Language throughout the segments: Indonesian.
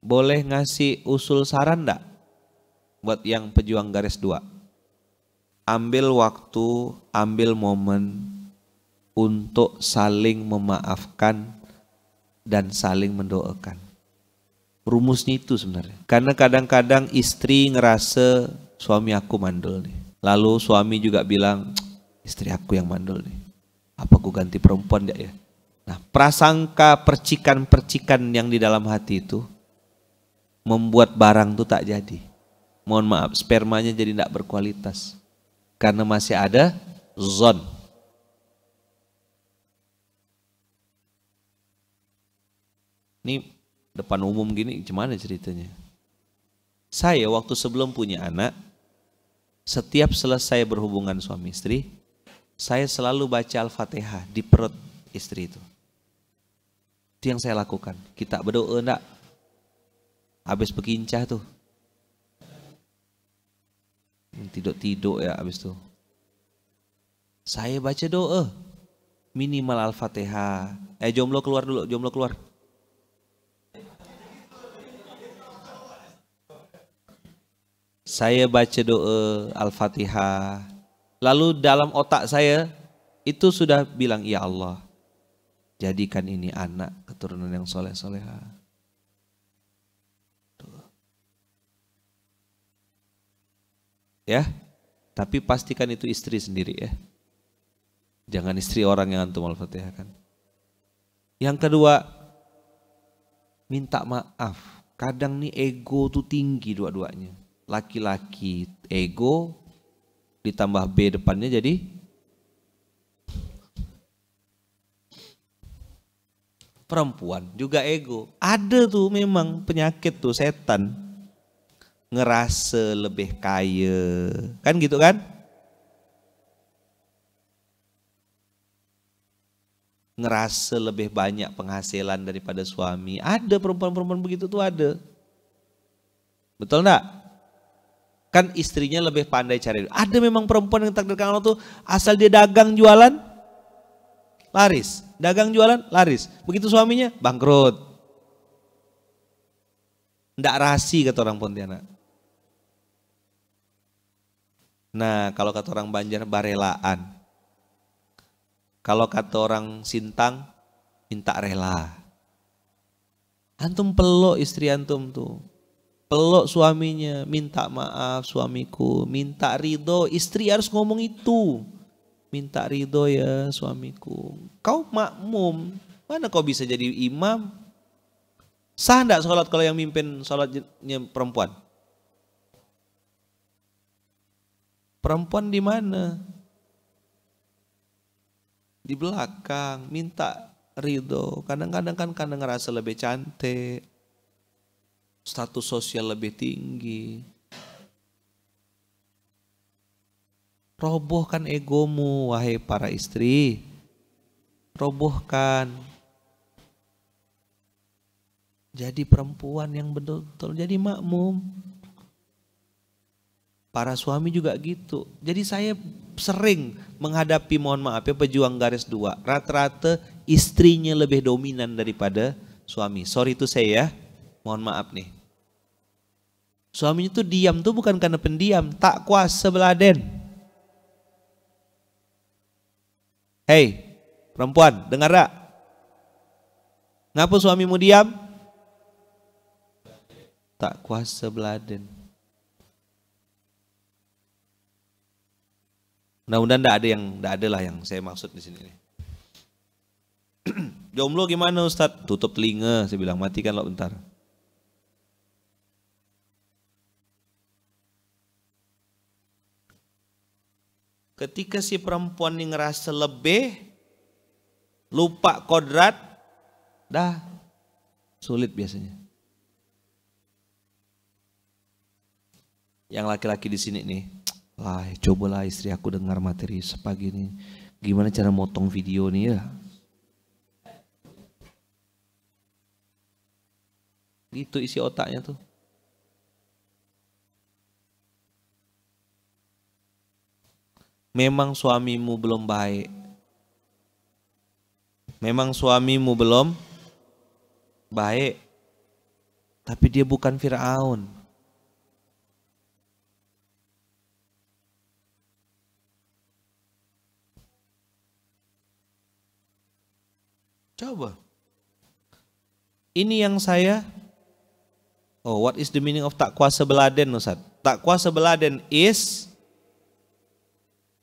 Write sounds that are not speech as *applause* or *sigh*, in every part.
boleh ngasih usul saran enggak buat yang pejuang garis dua? Ambil waktu, ambil momen untuk saling memaafkan dan saling mendoakan. Rumusnya itu sebenarnya. Karena kadang-kadang istri ngerasa suami aku mandul nih. Lalu suami juga bilang, istri aku yang mandul nih. Apa gue ganti perempuan enggak ya? Nah, prasangka percikan-percikan yang di dalam hati itu membuat barang itu tak jadi. Mohon maaf, spermanya jadi tidak berkualitas. Karena masih ada zon. Ini depan umum gini gimana ceritanya? Saya waktu sebelum punya anak, setiap selesai berhubungan suami istri, saya selalu baca Al-Fatihah di perut istri itu. Itu yang saya lakukan. Kita berdoa enggak, habis berkincah tuh. Hmm, Tidur-tidur ya habis tuh. Saya baca doa. Minimal Al-Fatihah. Eh jomblo keluar dulu, jomblo keluar. Saya baca doa Al-Fatihah. Lalu dalam otak saya itu sudah bilang, Ya Allah, jadikan ini anak keturunan yang soleh-soleha ya. Tapi pastikan itu istri sendiri ya. Jangan istri orang yang antum al kan. Yang kedua, minta maaf. Kadang nih ego tuh tinggi dua-duanya. Laki-laki ego ditambah B depannya jadi perempuan juga ego. Ada tuh memang penyakit tuh setan ngerasa lebih kaya. Kan gitu kan? Ngerasa lebih banyak penghasilan daripada suami. Ada perempuan-perempuan begitu tuh ada. Betul enggak? Kan istrinya lebih pandai cari Ada memang perempuan yang takdirkan Allah tuh asal dia dagang jualan laris. Dagang jualan laris. Begitu suaminya bangkrut. Ndak rasi kata orang Pontianak. Nah, kalau kata orang Banjar barelaan. Kalau kata orang Sintang minta rela. Antum peluk istri antum tuh. Peluk suaminya, minta maaf suamiku, minta ridho. Istri harus ngomong itu. Minta ridho ya suamiku. Kau makmum, mana kau bisa jadi imam? Sah enggak sholat kalau yang mimpin sholatnya perempuan? Perempuan di mana? Di belakang, minta ridho. Kadang-kadang kan kadang ngerasa lebih cantik, status sosial lebih tinggi. Robohkan egomu, wahai para istri. Robohkan. Jadi perempuan yang betul-betul jadi makmum. Para suami juga gitu. Jadi saya sering menghadapi mohon maaf ya pejuang garis dua. Rata-rata istrinya lebih dominan daripada suami. Sorry itu saya ya. Mohon maaf nih. Suaminya tuh diam tuh bukan karena pendiam, tak kuasa beladen. Hei, perempuan, dengar gak? Ngapa suamimu diam? Tak kuasa beladen. Mudah-mudahan tidak ada yang tidak ada lah yang saya maksud di sini. *clears throat* Jomblo gimana Ustadz? Tutup telinga, saya bilang matikan lo bentar. Ketika si perempuan ini ngerasa lebih, lupa kodrat, dah sulit biasanya. Yang laki-laki di sini nih, lah cobalah istri aku dengar materi sepagi ini gimana cara motong video nih ya itu isi otaknya tuh memang suamimu belum baik memang suamimu belum baik tapi dia bukan Fir'aun Coba. Ini yang saya Oh, what is the meaning of takwa sebeladen, Ustaz? Takwa sebeladen is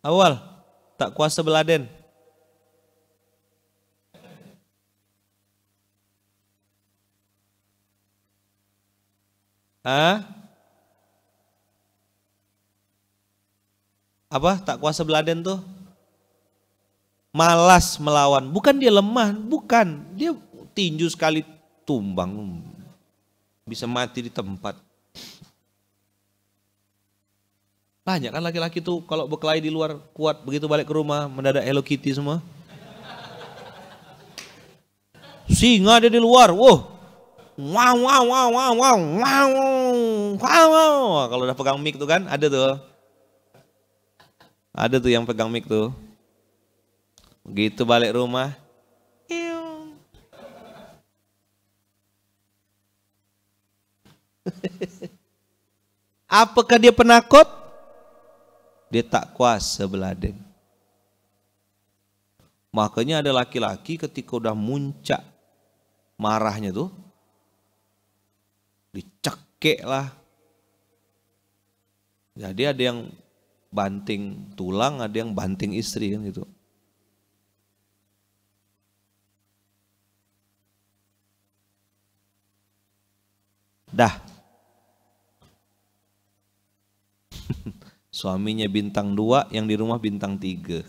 awal takwa sebeladen. Hah? Apa takwa sebeladen tuh? malas melawan. Bukan dia lemah, bukan. Dia tinju sekali tumbang. Bisa mati di tempat. Banyak kan laki-laki tuh kalau berkelahi di luar kuat, begitu balik ke rumah mendadak Hello Kitty semua. Singa ada di luar, wow. Wow wow wow wow wow wow wow. Kalau udah pegang mic tuh kan ada tuh. Ada tuh yang pegang mic tuh. Begitu balik rumah, *laughs* Apakah dia penakut? Dia tak kuasa beladen. Makanya ada laki-laki ketika udah muncak marahnya tuh, dicekek lah. Jadi ada yang banting tulang, ada yang banting istri kan gitu. Dah. *laughs* Suaminya bintang dua, yang di rumah bintang tiga.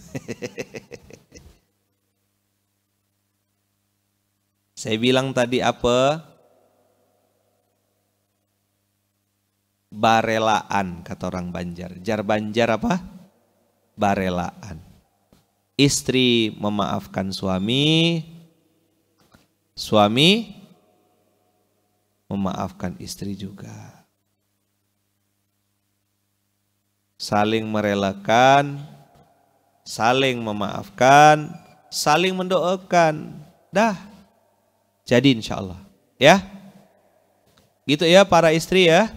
*laughs* Saya bilang tadi apa? Barelaan kata orang Banjar. Jar Banjar apa? Barelaan. Istri memaafkan suami, suami memaafkan istri juga. Saling merelakan, saling memaafkan, saling mendoakan. Dah, jadi insya Allah. Ya, gitu ya para istri ya.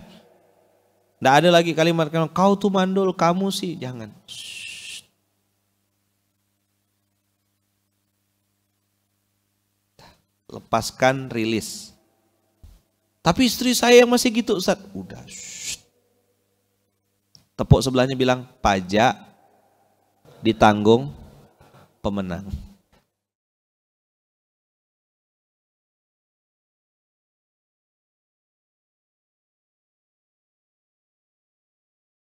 Tidak ada lagi kalimat kau tuh mandul, kamu sih jangan. Lepaskan rilis tapi istri saya yang masih gitu Ustaz. Udah. Shh. Tepuk sebelahnya bilang pajak ditanggung pemenang.